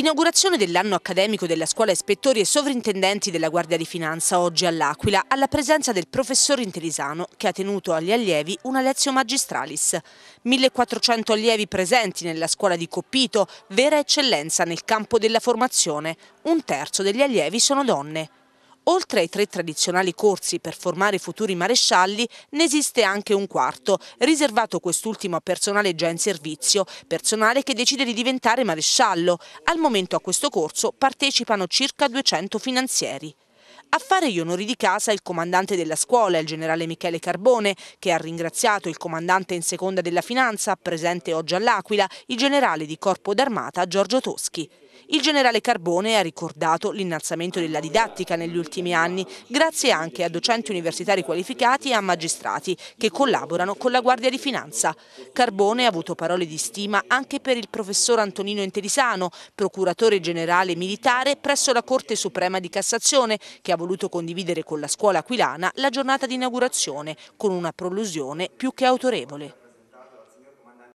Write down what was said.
Inaugurazione dell'anno accademico della Scuola Ispettori e Sovrintendenti della Guardia di Finanza oggi all'Aquila, alla presenza del professor Intelisano che ha tenuto agli allievi una lezione magistralis. 1400 allievi presenti nella scuola di Coppito, vera eccellenza nel campo della formazione. Un terzo degli allievi sono donne. Oltre ai tre tradizionali corsi per formare futuri marescialli, ne esiste anche un quarto, riservato quest'ultimo a personale già in servizio, personale che decide di diventare maresciallo. Al momento a questo corso partecipano circa 200 finanzieri. A fare gli onori di casa il comandante della scuola, il generale Michele Carbone, che ha ringraziato il comandante in seconda della finanza, presente oggi all'Aquila, il generale di corpo d'armata Giorgio Toschi. Il generale Carbone ha ricordato l'innalzamento della didattica negli ultimi anni, grazie anche a docenti universitari qualificati e a magistrati che collaborano con la Guardia di Finanza. Carbone ha avuto parole di stima anche per il professor Antonino Interisano, procuratore generale militare presso la Corte Suprema di Cassazione, che ha voluto condividere con la scuola aquilana la giornata di inaugurazione, con una prolusione più che autorevole.